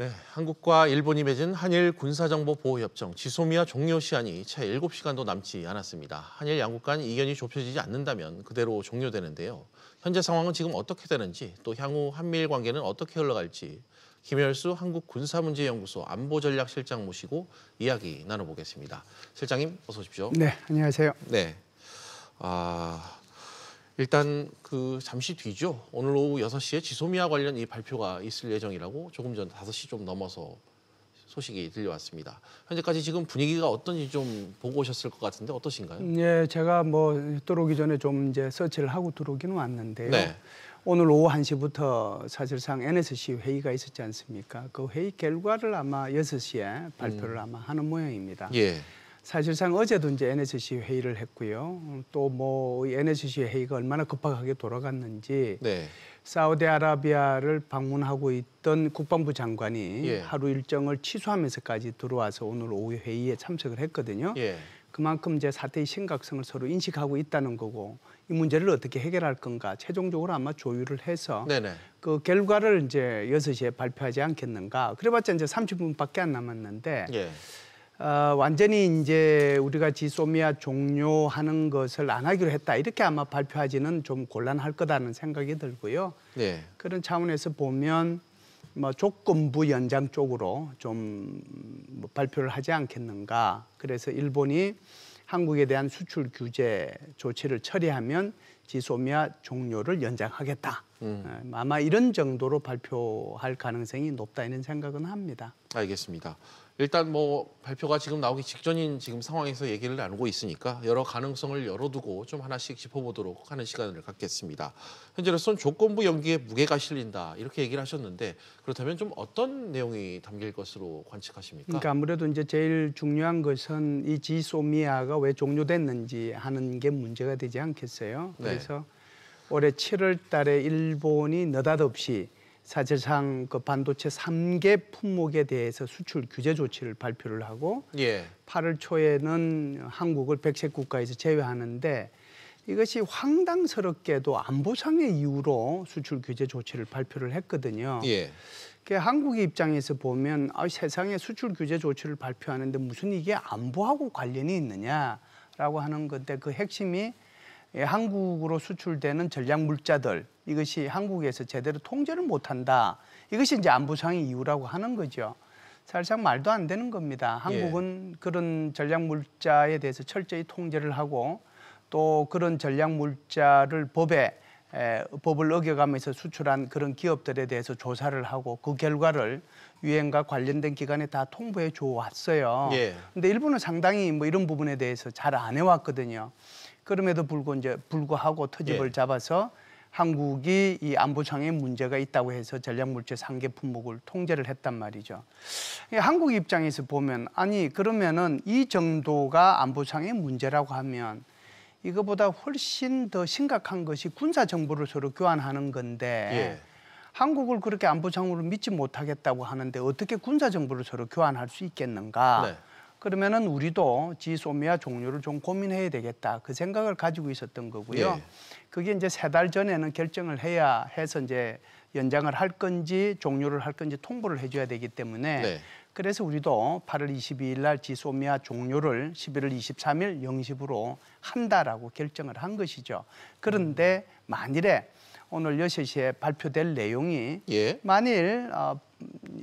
네, 한국과 일본이 맺은 한일 군사정보보호협정 지소미아 종료 시한이 채 7시간도 남지 않았습니다. 한일 양국 간 이견이 좁혀지지 않는다면 그대로 종료되는데요. 현재 상황은 지금 어떻게 되는지 또 향후 한미일 관계는 어떻게 흘러갈지 김열수 한국군사문제연구소 안보전략실장 모시고 이야기 나눠보겠습니다. 실장님 어서 오십시오. 네, 안녕하세요. 네, 아... 일단 그 잠시 뒤죠. 오늘 오후 6시에 지소미아 관련 이 발표가 있을 예정이라고 조금 전 5시 좀 넘어서 소식이 들려왔습니다. 현재까지 지금 분위기가 어떤지 좀 보고 오셨을 것 같은데 어떠신가요? 예, 제가 뭐 들어오기 전에 좀 이제 서치를 하고 들어오긴 왔는데요. 네. 오늘 오후 1시부터 사실상 NSC 회의가 있었지 않습니까? 그 회의 결과를 아마 6시에 발표를 음. 아마 하는 모양입니다. 예. 사실상 어제도 이제 NSC 회의를 했고요. 음, 또뭐 NSC 회의가 얼마나 급박하게 돌아갔는지 네. 사우디아라비아를 방문하고 있던 국방부 장관이 예. 하루 일정을 취소하면서까지 들어와서 오늘 오후 회의에 참석을 했거든요. 예. 그만큼 이제 사태의 심각성을 서로 인식하고 있다는 거고 이 문제를 어떻게 해결할 건가 최종적으로 아마 조율을 해서 네네. 네. 그 결과를 이제 여섯 시에 발표하지 않겠는가. 그래봤자 이제 삼십 분밖에안 남았는데 예. 어, 완전히 이제 우리가 지소미아 종료하는 것을 안 하기로 했다 이렇게 아마 발표하지는 좀 곤란할 거라는 생각이 들고요. 네. 그런 차원에서 보면 뭐 조건부 연장 쪽으로 좀 뭐 발표를 하지 않겠는가. 그래서 일본이 한국에 대한 수출 규제 조치를 처리하면 지소미아 종료를 연장하겠다. 음. 어, 아마 이런 정도로 발표할 가능성이 높다 이런 생각은 합니다. 알겠습니다. 일단 뭐 발표가 지금 나오기 직전인 지금 상황에서 얘기를 나누고 있으니까 여러 가능성을 열어두고 좀 하나씩 짚어보도록 하는 시간을 갖겠습니다. 현재로서는 조건부 연기에 무게가 실린다 이렇게 얘기를 하셨는데 그렇다면 좀 어떤 내용이 담길 것으로 관측하십니까? 그러니까 아무래도 이제 제일 중요한 것은 이 지소미아가 왜 종료됐는지 하는 게 문제가 되지 않겠어요? 네. 그래서 네. 올해 7월 달에 일본이 느닷없이 사실상 그 반도체 3개 품목에 대해서 수출 규제 조치를 발표를 하고 예. 8월 초에는 한국을 백색 국가에서 제외하는데 이것이 황당스럽게도 안보상의 이유로 수출 규제 조치를 발표를 했거든요. 예. 그 한국의 입장에서 보면 아, 세상에 수출 규제 조치를 발표하는데 무슨 이게 안보하고 관련이 있느냐라고 하는 건데 그 핵심이 예, 한국으로 수출되는 전략 물자들 이것이 한국에서 제대로 통제를 못한다. 이것이 이제 안보상의 이유라고 하는 거죠. 사실상 말도 안 되는 겁니다. 예. 한국은 예. 그런 전략 물자에 대해서 철저히 통제를 하고 또 그런 전략 물자를 법에 에, 법을 어겨가면서 수출한 그런 기업들에 대해서 조사를 하고 그 결과를 유엔과 관련된 기관에 다 통보해 줘 왔어요. 그런데 예. 일본은 상당히 뭐 이런 부분에 대해서 잘 안 해왔거든요. 그럼에도 불구 이제 불구하고 터집을 예. 잡아서 한국이 이 안보 상의 문제가 있다고 해서 전략물질 상계 품목을 통제를 했단 말이죠. 한국 입장에서 보면 아니 그러면은 이 정도가 안보 상의 문제라고 하면 이거보다 훨씬 더 심각한 것이 군사 정보를 서로 교환하는 건데 예. 한국을 그렇게 안보 상으로 믿지 못하겠다고 하는데 어떻게 군사 정보를 서로 교환할 수 있겠는가? 네. 그러면은 우리도 지소미아 종류를 좀 고민해야 되겠다 그 생각을 가지고 있었던 거고요. 네. 그게 이제 세 달 전에는 결정을 해야 해서 이제 연장을 할 건지 종료를 할 건지 통보를 해줘야 되기 때문에 네. 그래서 우리도 8월 22일 날 지소미아 종료를 11월 23일 영시으로 한다라고 결정을 한 것이죠. 그런데 음. 만일에 오늘 6시에 발표될 내용이 예. 만일 어,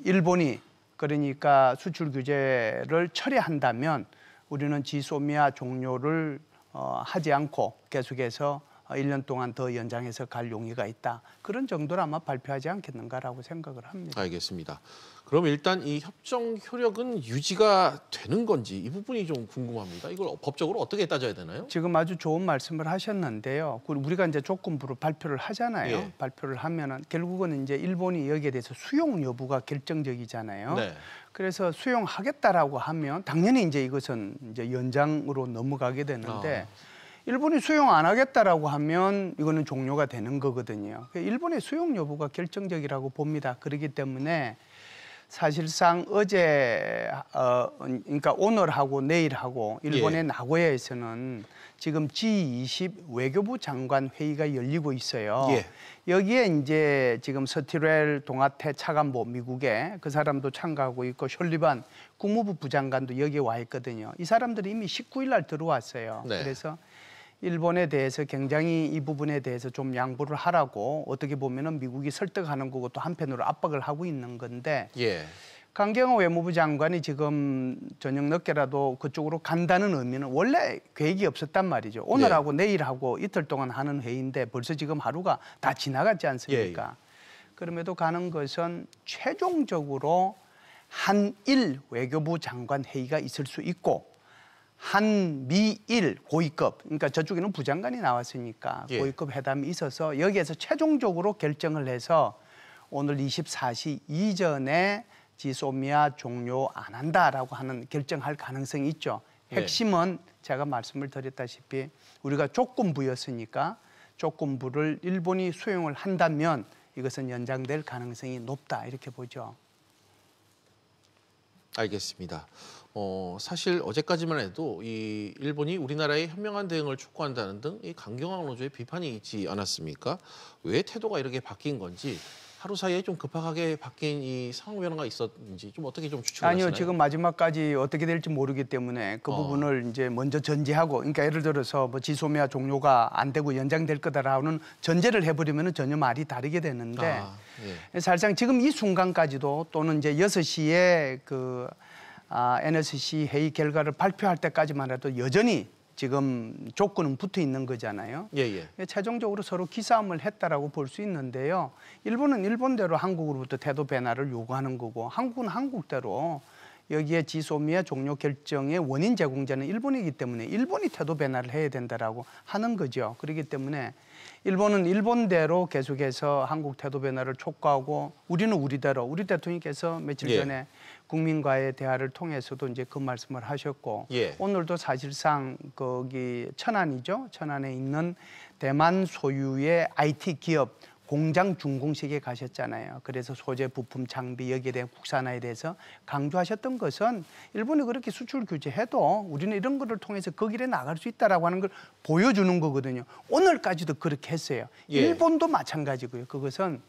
일본이 그러니까 수출 규제를 철회한다면 우리는 지소미아 종료를 어, 하지 않고 계속해서 1년 어, 동안 더 연장해서 갈 용의가 있다. 그런 정도로 아마 발표하지 않겠는가라고 생각을 합니다. 알겠습니다. 그럼 일단 이 협정 효력은 유지가 되는 건지 이 부분이 좀 궁금합니다. 이걸 법적으로 어떻게 따져야 되나요? 지금 아주 좋은 말씀을 하셨는데요. 그 우리가 이제 조건부로 발표를 하잖아요. 예. 발표를 하면은 결국은 이제 일본이 여기에 대해서 수용 여부가 결정적이잖아요. 네. 그래서 수용하겠다라고 하면 당연히 이제 이것은 이제 연장으로 넘어가게 되는데 아. 일본이 수용 안 하겠다라고 하면 이거는 종료가 되는 거거든요. 그러니까 일본의 수용 여부가 결정적이라고 봅니다. 그렇기 때문에 사실상 어제 어 그러니까 오늘하고 내일하고 일본의 예. 나고야에서는 지금 G20 외교부 장관 회의가 열리고 있어요. 예. 여기에 이제 지금 서티렐 동아태 차관보 미국에 그 사람도 참가하고 있고 셜리반 국무부 부장관도 여기에 와 있거든요. 이 사람들이 이미 19일 날 들어왔어요. 네. 그래서 일본에 대해서 굉장히 이 부분에 대해서 좀 양보를 하라고 어떻게 보면은 미국이 설득하는 거고 또 한편으로 압박을 하고 있는 건데 예. 강경호 외무부 장관이 지금 저녁 늦게라도 그쪽으로 간다는 의미는 원래 계획이 없었단 말이죠. 오늘하고 예. 내일하고 이틀 동안 하는 회의인데 벌써 지금 하루가 다 지나갔지 않습니까? 예. 예. 그럼에도 가는 것은 최종적으로 한일 외교부 장관 회의가 있을 수 있고 한미일 고위급 그러니까 저쪽에는 부장관이 나왔으니까 예. 고위급 회담이 있어서 여기에서 최종적으로 결정을 해서 오늘 24시 이전에 지소미아 종료 안 한다라고 하는 결정할 가능성이 있죠. 예. 핵심은 예. 제가 말씀을 드렸다시피 우리가 조건부였으니까 조건부를 일본이 수용을 한다면 이것은 연장될 가능성이 높다 이렇게 보죠. 알겠습니다. 어, 사실 어제까지만 해도 이 일본이 우리나라의 현명한 대응을 촉구한다는 등 이 강경화 언어조의 비판이 있지 않았습니까? 왜 태도가 이렇게 바뀐 건지 하루 사이에 좀 급하게 바뀐 이 상황 변화가 있었는지 좀 어떻게 좀 추측을 아니요 하시나요? 지금 마지막까지 어떻게 될지 모르기 때문에 그 어. 부분을 이제 먼저 전제하고 그러니까 예를 들어서 뭐 지소미아 종료가 안 되고 연장될 거다라는 전제를 해버리면 전혀 말이 다르게 되는데 아, 예. 사실상 지금 이 순간까지도 또는 이제 여섯 시에그 아, NSC 회의 결과를 발표할 때까지만 해도 여전히 지금 조건은 붙어 있는 거잖아요. 예, 예. 예 최종적으로 서로 기싸움을 했다라고 볼 수 있는데요. 일본은 일본대로 한국으로부터 태도 변화를 요구하는 거고 한국은 한국대로 여기에 지소미아 종료 결정의 원인 제공자는 일본이기 때문에 일본이 태도 변화를 해야 된다라고 하는 거죠. 그렇기 때문에 일본은 일본대로 계속해서 한국 태도 변화를 촉구하고 우리는 우리대로 우리 대통령께서 며칠 예. 전에 예. 국민과의 대화를 통해서도 이제 그 말씀을 하셨고 예. 오늘도 사실상 거기 천안이죠 천안에 있는 대만 소유의 IT 기업 공장 중공식에 가셨잖아요. 그래서 소재, 부품, 장비 여기에 대한 국산화에 대해서 강조하셨던 것은 일본이 그렇게 수출 규제해도 우리는 이런 거를 통해서 그 길에 나갈 수 있다라고 하는 걸 보여주는 거거든요. 오늘까지도 그렇게 했어요. 예. 일본도 마찬가지고요. 그것은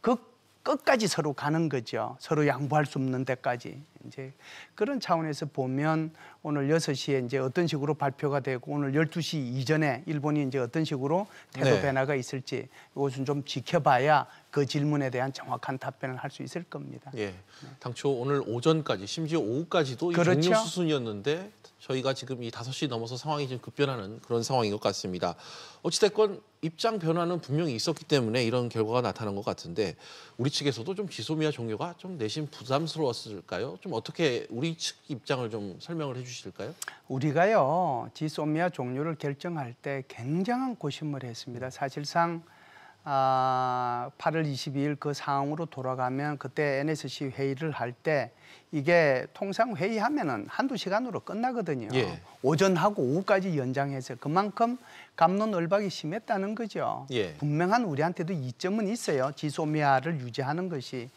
극 끝까지 서로 가는 거죠. 서로 양보할 수 없는 데까지. 이제 그런 차원에서 보면 오늘 6시에 이제 어떤 식으로 발표가 되고 오늘 12시 이전에 일본이 이제 어떤 식으로 네. 태도 네. 변화가 있을지 이것은 좀 지켜봐야 그 질문에 대한 정확한 답변을 할 수 있을 겁니다. 예. 네. 당초 오늘 오전까지 심지어 오후까지도 그렇죠? 종료 수순이었는데 저희가 지금 이다시 넘어서 상황이 좀 급변하는 그런 상황인 것 같습니다. 어찌됐건 입장 변화는 분명히 있었기 때문에 이런 결과가 나타난 것 같은데 우리 측에서도 좀 지소미아 종료가 좀 내심 부담스러웠을까요? 좀 어떻게 우리 측 입장을 좀 설명을 해주실까요? 우리가요 지소미아 종료를 결정할 때 굉장한 고심을 했습니다. 사실상 아, 8월 22일 그 상황으로 돌아가면 그때 NSC 회의를 할 때 이게 통상 회의하면은 한두 시간으로 끝나거든요. 예. 오전하고 오후까지 연장해서 그만큼 감론을박이 심했다는 거죠. 예. 분명한 우리한테도 이점은 있어요. 지소미아를 유지하는 것이.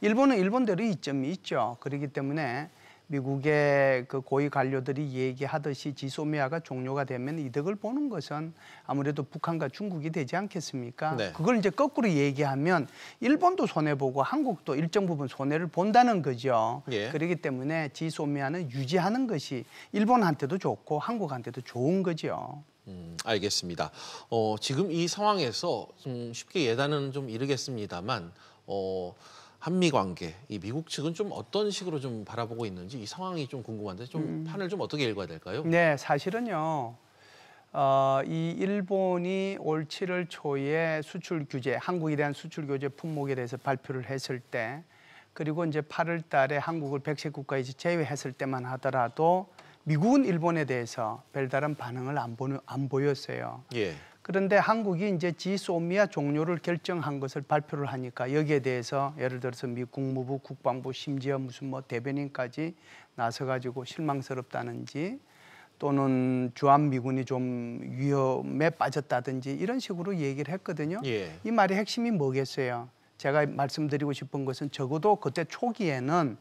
일본은 일본대로 이점이 있죠. 그렇기 때문에 미국의 그 고위 관료들이 얘기하듯이 지소미아가 종료가 되면 이득을 보는 것은 아무래도 북한과 중국이 되지 않겠습니까? 네. 그걸 이제 거꾸로 얘기하면 일본도 손해 보고 한국도 일정 부분 손해를 본다는 거죠. 예. 그렇기 때문에 지소미아는 유지하는 것이 일본한테도 좋고 한국한테도 좋은 거죠. 음, 알겠습니다. 어, 지금 이 상황에서 좀 쉽게 예단은 좀 이르겠습니다만 어, 한미 관계 이 미국 측은 좀 어떤 식으로 좀 바라보고 있는지 이 상황이 좀 궁금한데 좀 음. 판을 좀 어떻게 읽어야 될까요? 네, 사실은요. 어, 이 일본이 올 7월 초에 수출 규제, 한국에 대한 수출 규제 품목에 대해서 발표를 했을 때 그리고 이제 8월 달에 한국을 백색 국가에 제외했을 때만 하더라도 미국은 일본에 대해서 별다른 반응을 안, 보안 보였어요. 예. 그런데 한국이 이제 지소미아 종료를 결정한 것을 발표를 하니까 여기에 대해서 예를 들어서 미 국무부, 국방부, 심지어 무슨 뭐 대변인까지 나서가지고 실망스럽다든지 또는 주한 미군이 좀 위험에 빠졌다든지 이런 식으로 얘기를 했거든요. 예. 이 말의 핵심이 뭐겠어요? 제가 말씀드리고 싶은 것은 적어도 그때 초기에는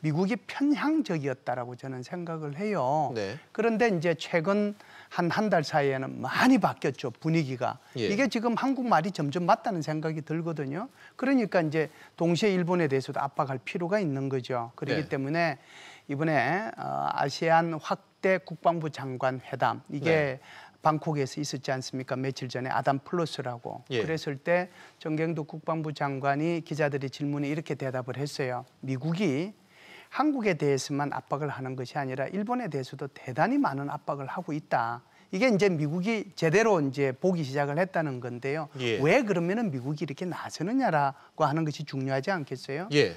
미국이 편향적이었다라고 저는 생각을 해요. 네. 그런데 이제 최근 한한달 사이에는 많이 바뀌었죠 분위기가 예. 이게 지금 한국 말이 점점 맞다는 생각이 들거든요. 그러니까 이제 동시에 일본에 대해서도 압박할 필요가 있는 거죠. 그렇기 네. 때문에 이번에 어, 아시안 확대 국방부 장관 회담 이게 네. 방콕에서 있었지 않습니까? 며칠 전에 아담 플러스라고. 예. 그랬을 때 정경도 국방부 장관이 기자들의 질문에 이렇게 대답을 했어요. 미국이 한국에 대해서만 압박을 하는 것이 아니라 일본에 대해서도 대단히 많은 압박을 하고 있다. 이게 이제 미국이 제대로 이제 보기 시작을 했다는 건데요. 예. 왜 그러면은 미국이 이렇게 나서느냐라고 하는 것이 중요하지 않겠어요? 예.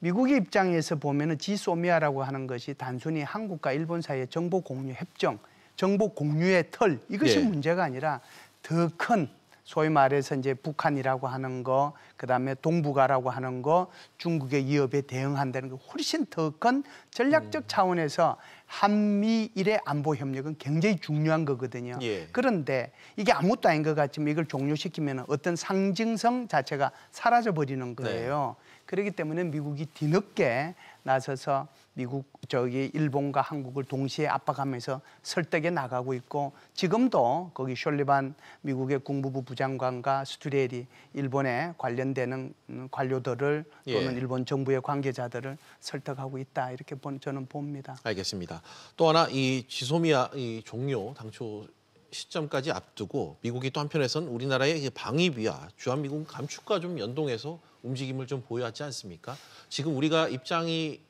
미국의 입장에서 보면은 지소미아라고 하는 것이 단순히 한국과 일본 사이의 정보 공유 협정, 정보 공유의 털 이것이 예. 문제가 아니라 더큰 소위 말해서 이제 북한이라고 하는 거, 그다음에 동북아라고 하는 거, 중국의 위협에 대응한다는 게 훨씬 더 큰 전략적 음. 차원에서 한미일의 안보 협력은 굉장히 중요한 거거든요. 예. 그런데 이게 아무것도 아닌 것 같지만 이걸 종료시키면 어떤 상징성 자체가 사라져 버리는 네. 거예요. 네. 그렇기 때문에 미국이 뒤늦게 나서서 미국 저기 일본과 한국을 동시에 압박하면서 설득에 나가고 있고 지금도 거기 셜리반 미국의 국무부 부장관과 스튜레리 일본에 관련되는 음, 관료들을 예. 또는 예. 일본 정부의 관계자들을 설득하고 있다 이렇게 저는 봅니다. 알겠습니다. 또 하나 이 지소미아 이 종료 당초 시점까지 앞두고 미국이 또 한편에선 우리나라의 방위비와 주한미군 감축과 좀 연동해서 움직임을 좀 보여하지 않습니까? 지금 우리가 입장이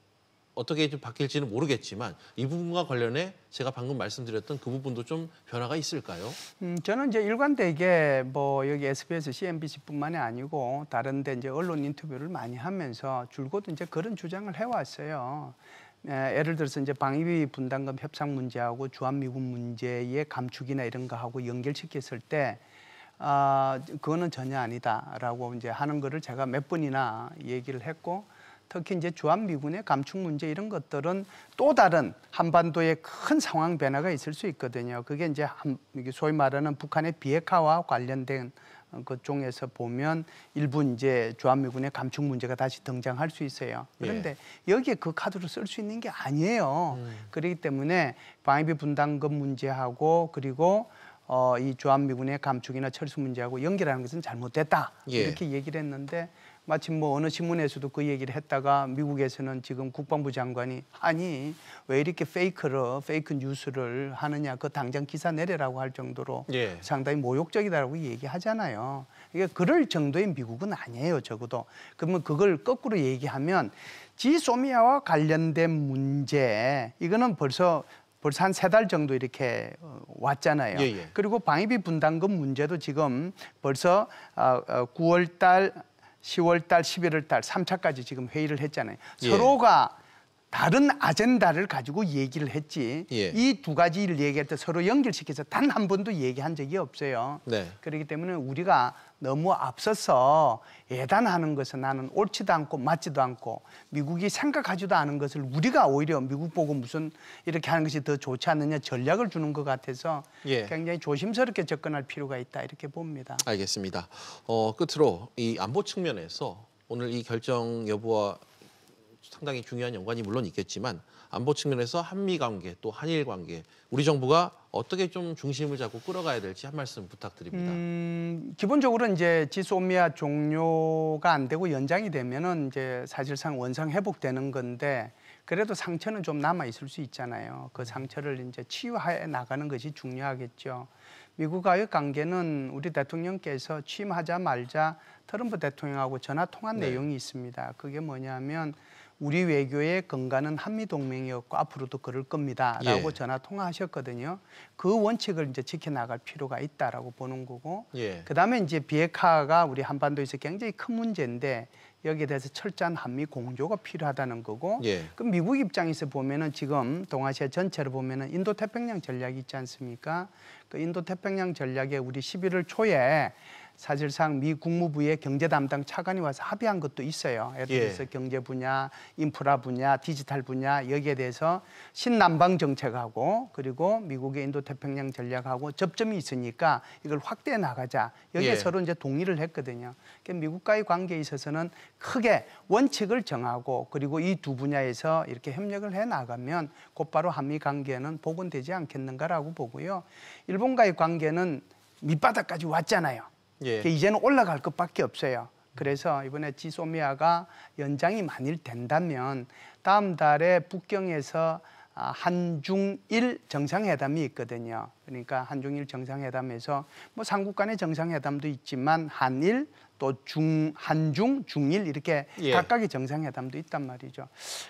어떻게 좀 바뀔지는 모르겠지만 이 부분과 관련해 제가 방금 말씀드렸던 그 부분도 좀 변화가 있을까요? 음, 저는 이제 일관되게 뭐 여기 SBS, CNBC뿐만이 아니고 다른데 이제 언론 인터뷰를 많이 하면서 줄곧 이제 그런 주장을 해왔어요. 예, 예를 들어서 이제 방위비 분담금 협상 문제하고 주한미군 문제의 감축이나 이런 거하고 연결시켰을 때 아, 그거는 전혀 아니다라고 이제 하는 거를 제가 몇 번이나 얘기를 했고 특히 이제 주한미군의 감축 문제 이런 것들은 또 다른 한반도의 큰 상황 변화가 있을 수 있거든요. 그게 이제 소위 말하는 북한의 비핵화와 관련된 그쪽에서 보면 일부 이제 주한미군의 감축 문제가 다시 등장할 수 있어요. 예. 그런데 예. 여기에 그 카드로 쓸 수 있는 게 아니에요. 음. 그렇기 때문에 방위비 분담금 문제하고 그리고 어, 이 주한미군의 감축이나 철수 문제하고 연결하는 것은 잘못됐다. 예. 이렇게 얘기를 했는데 마침 뭐 어느 신문에서도 그 얘기를 했다가 미국에서는 지금 국방부 장관이 아니 왜 이렇게 페이크를 페이크 뉴스를 하느냐 그 당장 기사 내려라고 할 정도로 예. 상당히 모욕적이다라고 얘기하잖아요. 이게 그럴 정도의 미국은 아니에요 적어도. 그러면 그걸 거꾸로 얘기하면 지소미아와 관련된 문제 이거는 벌써 벌써 한 세 달 정도 이렇게 어, 왔잖아요. 예예. 예. 그리고 방위비 분담금 문제도 지금 벌써 9월 아, 어, 달 10월 달, 11월 달 3차까지 지금 회의를 했잖아요. 예. 서로가 다른 아젠다를 가지고 얘기를 했지 예. 이두 가지를 얘기할 때 서로 연결시켜서 단 한 번도 얘기한 적이 없어요. 네. 그렇기 때문에 우리가 너무 앞서서 예단하는 것은 나는 옳지도 않고 맞지도 않고 미국이 생각하지도 않은 것을 우리가 오히려 미국 보고 무슨 이렇게 하는 것이 더 좋지 않느냐 전략을 주는 것 같아서 예. 굉장히 조심스럽게 접근할 필요가 있다 이렇게 봅니다. 알겠습니다. 어, 끝으로 이 안보 측면에서 오늘 이 결정 여부와 상당히 중요한 연관이 물론 있겠지만 안보 측면에서 한미 관계 또 한일 관계 우리 정부가 어떻게 좀 중심을 잡고 끌어가야 될지 한 말씀 부탁드립니다. 음, 기본적으로 이제 지소미아 종료가 안 되고 연장이 되면은 이제 사실상 원상 회복되는 건데 그래도 상처는 좀 남아 있을 수 있잖아요. 그 상처를 이제 치유해 나가는 것이 중요하겠죠. 미국과의 관계는 우리 대통령께서 취임하자말자 트럼프 대통령하고 전화 통한 네. 내용이 있습니다. 그게 뭐냐면 우리 외교의 근간은 한미 동맹이었고 앞으로도 그럴 겁니다라고 예. 전화 통화하셨거든요. 그 원칙을 이제 지켜 나갈 필요가 있다라고 보는 거고. 예. 그다음에 이제 비핵화가 우리 한반도에서 굉장히 큰 문제인데 여기에 대해서 철저한 한미 공조가 필요하다는 거고. 예. 그럼 미국 입장에서 보면은 지금 동아시아 전체를 보면은 인도 태평양 전략이 있지 않습니까? 그 인도 태평양 전략에 우리 11월 초에 사실상 미 국무부의 경제 담당 차관이 와서 합의한 것도 있어요. 예를 예. 들어서 예. 경제 분야, 인프라 분야, 디지털 분야 여기에 대해서 신남방 정책하고 그리고 미국의 인도 태평양 전략하고 접점이 있으니까 이걸 확대해 나가자. 여기에 예. 서로 이제 동의를 했거든요. 그러니까 미국과의 관계에 있어서는 크게 원칙을 정하고 그리고 이 두 분야에서 이렇게 협력을 해 나가면 곧바로 한미 관계는 복원되지 않겠는가라고 보고요. 일본과의 관계는 밑바닥까지 왔잖아요. 예. 이제는 올라갈 것밖에 없어요. 그래서 이번에 지소미아가 연장이 만일 된다면 다음 달에 북경에서 아, 한중일 정상회담이 있거든요. 그러니까 한중일 정상회담에서 뭐 삼국 간의 정상회담도 있지만 한일 또 중 한중 중일 이렇게 예. 각각의 정상회담도 있단 말이죠.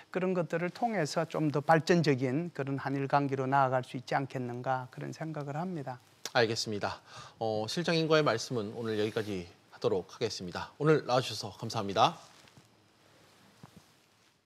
그런 것들을 통해서 좀 더 발전적인 그런 한일 관계로 나아갈 수 있지 않겠는가 그런 생각을 합니다. 알겠습니다. 어, 실장님과의 말씀은 오늘 여기까지 하도록 하겠습니다. 오늘 나와주셔서 감사합니다.